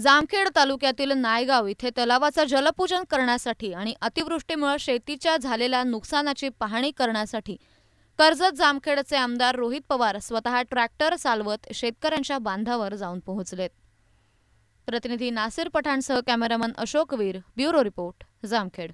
जामखेड तालुक्यातील नायगाव इथे तलावाचं जलपूजन करण्यासाठी आणि अतिवृष्टीमुळे शेतीच्या झालेल्या नुकसानाची पाहणी करण्यासाठी कर्जत जामखेडचे आमदार रोहित पवार स्वतः ट्रॅक्टर चालवत शेतकऱ्यांच्या बांधावर जाऊन पोहोचलेत प्रतिनिधी नासिर पठाणसह cameraman Ashokveer bureau report Jamkhed